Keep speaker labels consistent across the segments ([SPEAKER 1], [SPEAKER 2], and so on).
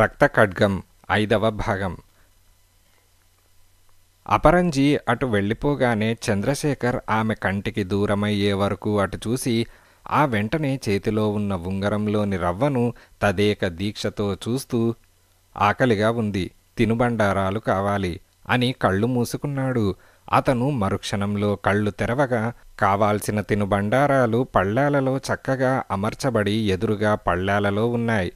[SPEAKER 1] రక్త ఖడ్గం ఐదవ భాగం అపరంజి అటు వెళ్ళిపోగానే చంద్రశేఖర్ ఆమె కంటికి దూరమయ్యే వరకు అటు చూసి ఆ వెంటనే చేతిలో ఉన్న ఉంగరంలోని రవ్వను తదేక దీక్షతో చూస్తూ ఆకలిగా ఉంది తినుబండారాలు కావాలి అని కళ్ళు మూసుకున్నాడు అతను మరుక్షణంలో కళ్ళు తెరవగా కావాల్సిన తినుబండారాలు పళ్ళాలలో చక్కగా అమర్చబడి ఎదురుగా పళ్ళాలలో ఉన్నాయి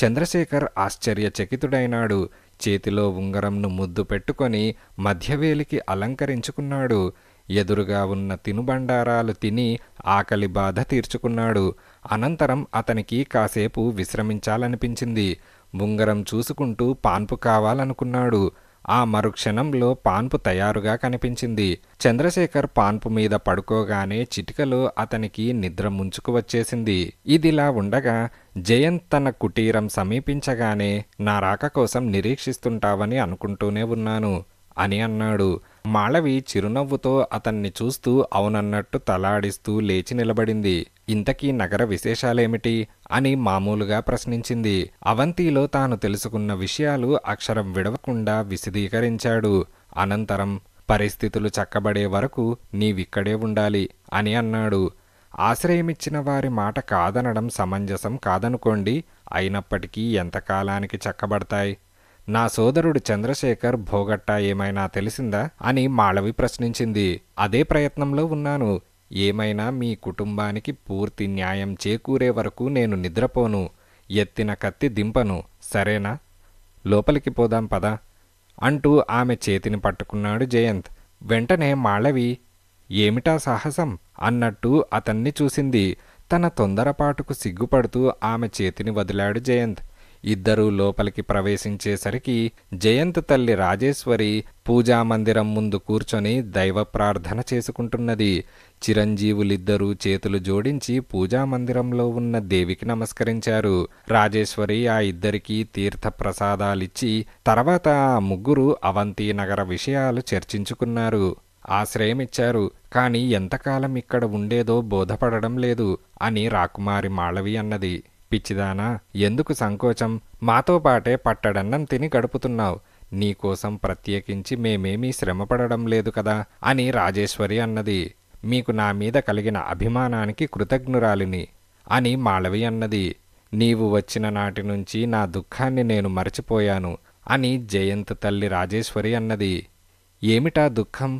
[SPEAKER 1] చంద్రశేఖర్ ఆశ్చర్యచకితుడైనాడు చేతిలో ఉంగరంను ముద్దు పెట్టుకొని మధ్యవేలికి అలంకరించుకున్నాడు ఎదురుగా ఉన్న తినుబండారాలు తిని ఆకలి బాధ తీర్చుకున్నాడు అనంతరం అతనికి కాసేపు విశ్రమించాలనిపించింది ఉంగరం చూసుకుంటూ పాన్పు కావాలనుకున్నాడు ఆ మరుక్షణంలో పాన్పు తయారుగా కనిపించింది చంద్రశేఖర్ పాన్పు మీద పడుకోగానే చిటికలో అతనికి నిద్ర ముంచుకు వచ్చేసింది ఇదిలా ఉండగా జయంత్ తన కుటీరం సమీపించగానే నా రాక కోసం నిరీక్షిస్తుంటావని అనుకుంటూనే ఉన్నాను అని అన్నాడు మాళవి చిరునవ్వుతో అతన్ని చూస్తూ అవునన్నట్టు తలాడిస్తూ లేచి నిలబడింది ఇంతకీ నగర విశేషాలేమిటి అని మామూలుగా ప్రశ్నించింది అవంతిలో తాను తెలుసుకున్న విషయాలు అక్షరం విడవకుండా విశదీకరించాడు అనంతరం పరిస్థితులు చక్కబడే వరకు నీవిక్కడే ఉండాలి అని అన్నాడు ఆశ్రయమిచ్చిన వారి మాట కాదనడం సమంజసం కాదనుకోండి అయినప్పటికీ ఎంతకాలానికి చక్కబడతాయి నా సోదరుడు చంద్రశేఖర్ భోగట్టా ఏమైనా తెలిసిందా అని మాళవి ప్రశ్నించింది అదే ప్రయత్నంలో ఉన్నాను ఏమైనా మీ కుటుంబానికి పూర్తి న్యాయం చేకూరే వరకు నేను నిద్రపోను ఎత్తిన కత్తి దింపను సరేనా లోపలికి పోదాం పదా అంటూ ఆమె చేతిని పట్టుకున్నాడు జయంత్ వెంటనే మాళవి ఏమిటా సాహసం అన్నట్టు అతన్ని చూసింది తన తొందరపాటుకు సిగ్గుపడుతూ ఆమె చేతిని వదిలాడు జయంత్ ఇద్దరూ లోపలికి ప్రవేశించేసరికి జయంత్ తల్లి రాజేశ్వరి పూజామందిరం ముందు కూర్చొని దైవ ప్రార్థన చేసుకుంటున్నది చిరంజీవులిద్దరూ చేతులు జోడించి పూజామందిరంలో ఉన్న దేవికి నమస్కరించారు రాజేశ్వరి ఆ ఇద్దరికీ తీర్థప్రసాదాలిచ్చి తర్వాత ఆ ముగ్గురు అవంతీనగర విషయాలు చర్చించుకున్నారు ఆశ్రయమిచ్చారు కాని ఎంతకాలం ఇక్కడ ఉండేదో బోధపడడం లేదు అని రాకుమారి మాళవి అన్నది పిచ్చిదానా ఎందుకు సంకోచం మాతో పాటే పట్టడన్నం తిని గడుపుతున్నావు నీకోసం ప్రత్యేకించి మేమేమీ శ్రమపడడం లేదు కదా అని రాజేశ్వరి అన్నది మీకు నా మీద కలిగిన అభిమానానికి కృతజ్ఞురాలిని అని మాళవి అన్నది నీవు వచ్చిన నాటి నుంచి నా దుఃఖాన్ని నేను మరచిపోయాను అని జయంత్ తల్లి రాజేశ్వరి అన్నది ఏమిటా దుఃఖం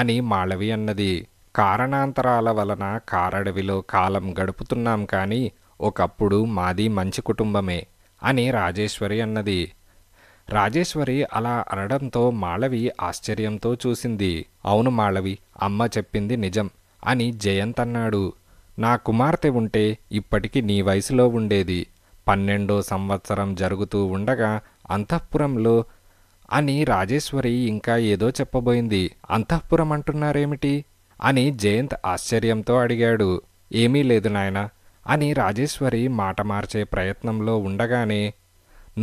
[SPEAKER 1] అని మాళవి అన్నది కారణాంతరాల వలన కారడవిలో కాలం గడుపుతున్నాం కానీ ఒకప్పుడు మాది మంచి కుటుంబమే అని రాజేశ్వరి అన్నది రాజేశ్వరి అలా అనడంతో మాళవి ఆశ్చర్యంతో చూసింది అవును మాళవి అమ్మ చెప్పింది నిజం అని జయంత్ అన్నాడు నా కుమార్తె ఉంటే ఇప్పటికి నీ వయసులో ఉండేది పన్నెండో సంవత్సరం జరుగుతూ ఉండగా అంతఃపురంలో అని రాజేశ్వరి ఇంకా ఏదో చెప్పబోయింది అంతఃపురం అంటున్నారేమిటి అని జయంత్ ఆశ్చర్యంతో అడిగాడు ఏమీ లేదు నాయనా అని రాజేశ్వరి మాట మార్చే ప్రయత్నంలో ఉండగానే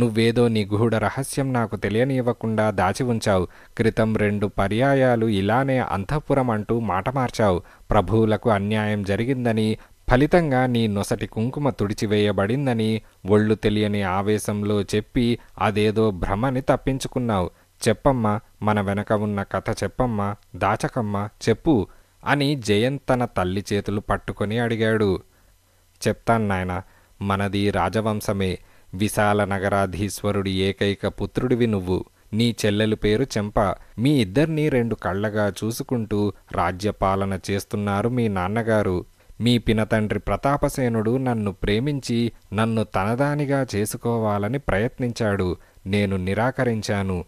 [SPEAKER 1] నువ్వేదో నిగూఢ రహస్యం నాకు తెలియనివ్వకుండా దాచి ఉంచావు క్రితం రెండు పర్యాయాలు ఇలానే అంతఃపురం అంటూ మాట మార్చావు ప్రభువులకు అన్యాయం జరిగిందని ఫలితంగా నీ నొసటి కుంకుమ తుడిచివేయబడిందని ఒళ్ళు తెలియని ఆవేశంలో చెప్పి అదేదో భ్రమని తప్పించుకున్నావు చెప్పమ్మా మన వెనక ఉన్న కథ చెప్పమ్మా దాచకమ్మా చెప్పు అని జయంత్ తన తల్లి చేతులు పట్టుకొని అడిగాడు చెప్తాను నాయన మనది రాజవంశమే విశాల నగరాధీశ్వరుడి ఏకైక పుత్రుడివి నువ్వు నీ చెల్లెలు పేరు చెంప మీ ఇద్దరినీ రెండు కళ్ళగా చూసుకుంటూ రాజ్యపాలన చేస్తున్నారు మీ నాన్నగారు మీ పినతండ్రి ప్రతాపసేనుడు నన్ను ప్రేమించి నన్ను తనదానిగా చేసుకోవాలని ప్రయత్నించాడు నేను నిరాకరించాను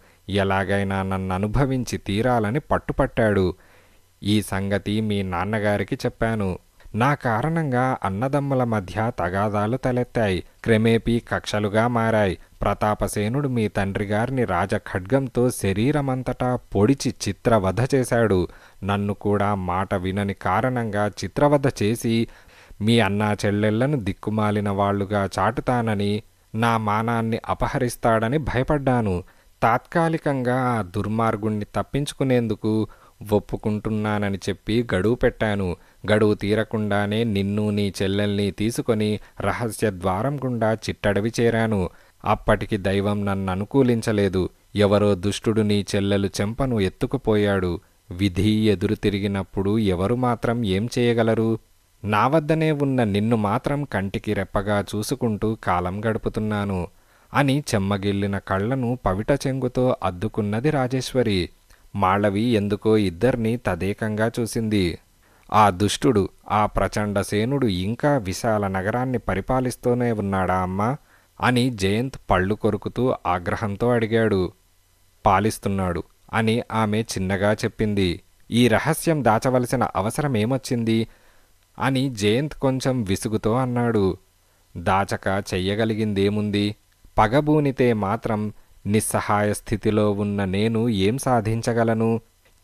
[SPEAKER 1] ఎలాగైనా నన్ను అనుభవించి తీరాలని పట్టుపట్టాడు ఈ సంగతి మీ నాన్నగారికి చెప్పాను నా కారణంగా అన్నదమ్ముల మధ్య తగాదాలు తలెత్తాయి క్రమేపీ కక్షలుగా మారాయి ప్రతాపసేనుడు మీ తండ్రి గారిని రాజఖడ్గంతో శరీరమంతటా పొడిచి చిత్రవధ చేశాడు నన్ను కూడా మాట వినని కారణంగా చిత్రవధ చేసి మీ అన్నా చెల్లెళ్లను దిక్కుమాలిన వాళ్లుగా చాటుతానని నా మానాన్ని అపహరిస్తాడని భయపడ్డాను తాత్కాలికంగా ఆ దుర్మార్గుణ్ణి తప్పించుకునేందుకు ఒప్పుకుంటున్నానని చెప్పి గడువు పెట్టాను గడువు తీరకుండానే నిన్ను నీ చెల్లెల్ని తీసుకొని రహస్య ద్వారం గుండా చిట్టడవి చేరాను అప్పటికి దైవం నన్ను అనుకూలించలేదు ఎవరో దుష్టుడు నీ చెల్లెలు చెంపను ఎత్తుకుపోయాడు విధి ఎదురు తిరిగినప్పుడు ఎవరు మాత్రం ఏం చేయగలరు నా వద్దనే ఉన్న నిన్ను మాత్రం కంటికి రెప్పగా చూసుకుంటూ కాలం గడుపుతున్నాను అని చెమ్మగిల్లిన కళ్లను పవిట చెంగుతో అద్దుకున్నది రాజేశ్వరి మాళవి ఎందుకో ఇద్దర్నీ తదేకంగా చూసింది ఆ దుష్టుడు ఆ ప్రచండ సేనుడు ఇంకా విశాల నగరాన్ని పరిపాలిస్తూనే ఉన్నాడా అమ్మా అని జయంత్ పళ్ళు కొరుకుతూ ఆగ్రహంతో అడిగాడు పాలిస్తున్నాడు అని ఆమె చిన్నగా చెప్పింది ఈ రహస్యం దాచవలసిన అవసరమేమొచ్చింది అని జయంత్ కొంచెం విసుగుతో అన్నాడు దాచక చెయ్యగలిగిందేముంది పగబూనితే మాత్రం నిస్సహాయ స్థితిలో ఉన్న నేను ఏం సాధించగలను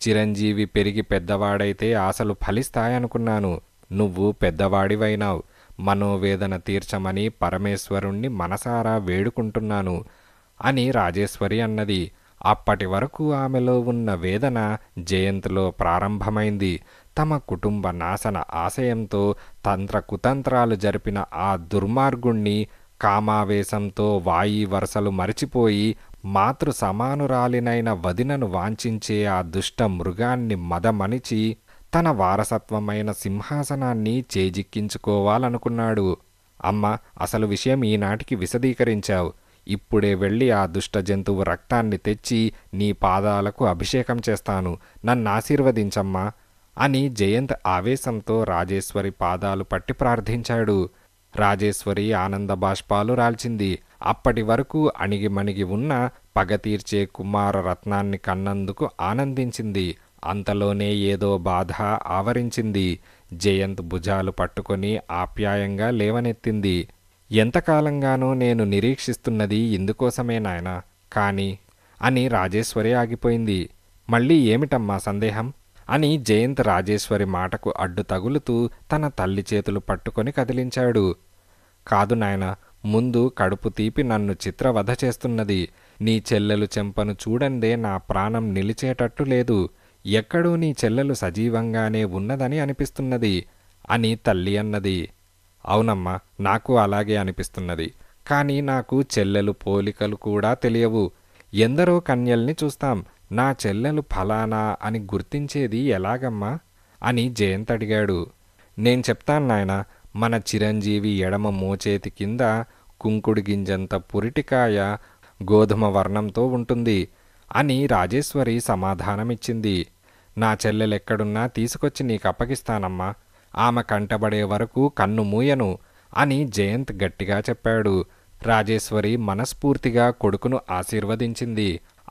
[SPEAKER 1] చిరంజీవి పెరిగి పెద్దవాడైతే ఆశలు ఫలిస్తాయనుకున్నాను నువ్వు పెద్దవాడివైనావు మనోవేదన తీర్చమని పరమేశ్వరుణ్ణి మనసారా వేడుకుంటున్నాను అని రాజేశ్వరి అన్నది అప్పటి వరకు ఆమెలో ఉన్న వేదన జయంత్లో ప్రారంభమైంది తమ కుటుంబ నాశన ఆశయంతో తంత్ర కుతంత్రాలు జరిపిన ఆ దుర్మార్గుణ్ణి కామావేశంతో వాయి వరసలు మరిచిపోయి మాతృ సమానురాలినైన వదినను వాంఛించే ఆ దుష్ట మృగాన్ని మదమణిచి తన వారసత్వమైన సింహాసనాన్ని చేజిక్కించుకోవాలనుకున్నాడు అమ్మ అసలు విషయం ఈనాటికి విశదీకరించావు ఇప్పుడే వెళ్ళి ఆ దుష్ట జంతువు రక్తాన్ని తెచ్చి నీ పాదాలకు అభిషేకం చేస్తాను నన్ను ఆశీర్వదించమ్మా అని జయంత్ ఆవేశంతో రాజేశ్వరి పాదాలు పట్టి ప్రార్థించాడు రాజేశ్వరి ఆనంద బాష్పాలు రాల్చింది అప్పటి వరకు అణిగిమణిగి ఉన్న పగ తీర్చే కుమార రత్నాన్ని కన్నందుకు ఆనందించింది అంతలోనే ఏదో బాధ ఆవరించింది జయంత్ భుజాలు పట్టుకొని ఆప్యాయంగా లేవనెత్తింది ఎంతకాలంగానో నేను నిరీక్షిస్తున్నది ఇందుకోసమే నాయనా కాని అని రాజేశ్వరి ఆగిపోయింది మళ్ళీ ఏమిటమ్మా సందేహం అని జయంత్ రాజేశ్వరి మాటకు అడ్డు తగులుతూ తన తల్లి చేతులు పట్టుకొని కదిలించాడు కాదు నాయనా ముందు కడుపు తీపి నన్ను చిత్రవధ చేస్తున్నది నీ చెల్లెలు చెంపను చూడందే నా ప్రాణం నిలిచేటట్టు లేదు ఎక్కడో నీ చెల్లెలు సజీవంగానే ఉన్నదని అనిపిస్తున్నది అని తల్లి అన్నది అవునమ్మా నాకు అలాగే అనిపిస్తున్నది కానీ నాకు చెల్లెలు పోలికలు కూడా తెలియవు ఎందరో కన్యల్ని చూస్తాం నా చెల్లెలు ఫలానా అని గుర్తించేది ఎలాగమ్మా అని జయంత్ అడిగాడు నేను చెప్తాను నాయన మన చిరంజీవి ఎడమ మోచేతి కింద కుంకుడు గింజంత పురిటికాయ గోధుమ వర్ణంతో ఉంటుంది అని రాజేశ్వరి సమాధానమిచ్చింది నా చెల్లెలెక్కడున్నా తీసుకొచ్చి నీకు అప్పగిస్తానమ్మా ఆమె కంటబడే వరకు కన్ను మూయను అని జయంత్ గట్టిగా చెప్పాడు రాజేశ్వరి మనస్ఫూర్తిగా కొడుకును ఆశీర్వదించింది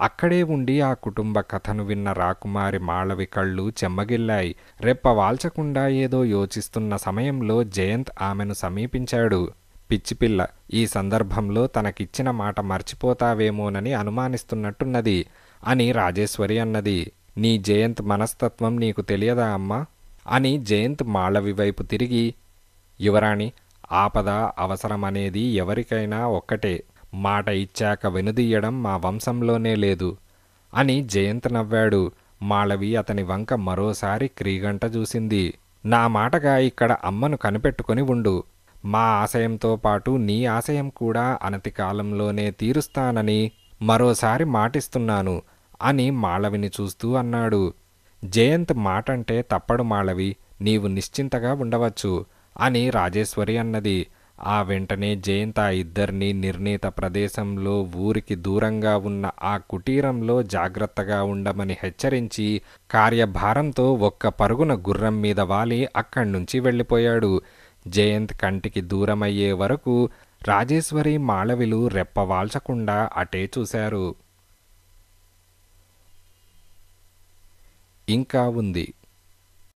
[SPEAKER 1] అక్కడే ఉండి ఆ కుటుంబ కథను విన్న రాకుమారి మాళవి కళ్ళు చెమ్మగిల్లాయి రెప్ప వాల్చకుండా ఏదో యోచిస్తున్న సమయంలో జయంత్ ఆమెను సమీపించాడు పిచ్చిపిల్ల ఈ సందర్భంలో తనకిచ్చిన మాట మర్చిపోతావేమోనని అనుమానిస్తున్నట్టున్నది అని రాజేశ్వరి అన్నది నీ జయంత్ మనస్తత్వం నీకు తెలియదా అమ్మా అని జయంత్ మాళవి వైపు తిరిగి యువరాణి ఆపద అవసరమనేది ఎవరికైనా ఒక్కటే మాట ఇచ్చాక వెనుదీయడం మా వంశంలోనే లేదు అని జయంత్ నవ్వాడు మాళవి అతని వంక మరోసారి క్రీగంట చూసింది నా మాటగా ఇక్కడ అమ్మను కనిపెట్టుకుని ఉండు మా ఆశయంతో పాటు నీ ఆశయం కూడా అనతి కాలంలోనే తీరుస్తానని మరోసారి మాటిస్తున్నాను అని మాళవిని చూస్తూ అన్నాడు జయంత్ మాటంటే తప్పడు మాళవి నీవు నిశ్చింతగా ఉండవచ్చు అని రాజేశ్వరి అన్నది ఆ వెంటనే జయంత ఆ ఇద్దరినీ నిర్ణీత ప్రదేశంలో ఊరికి దూరంగా ఉన్న ఆ కుటీరంలో జాగ్రత్తగా ఉండమని హెచ్చరించి కార్యభారంతో ఒక్క పరుగున గుర్రం మీద వాలి అక్కడి నుంచి వెళ్ళిపోయాడు జయంత్ కంటికి దూరమయ్యే వరకు రాజేశ్వరి మాళవిలు రెప్పవాల్చకుండా అటే చూశారు ఇంకా ఉంది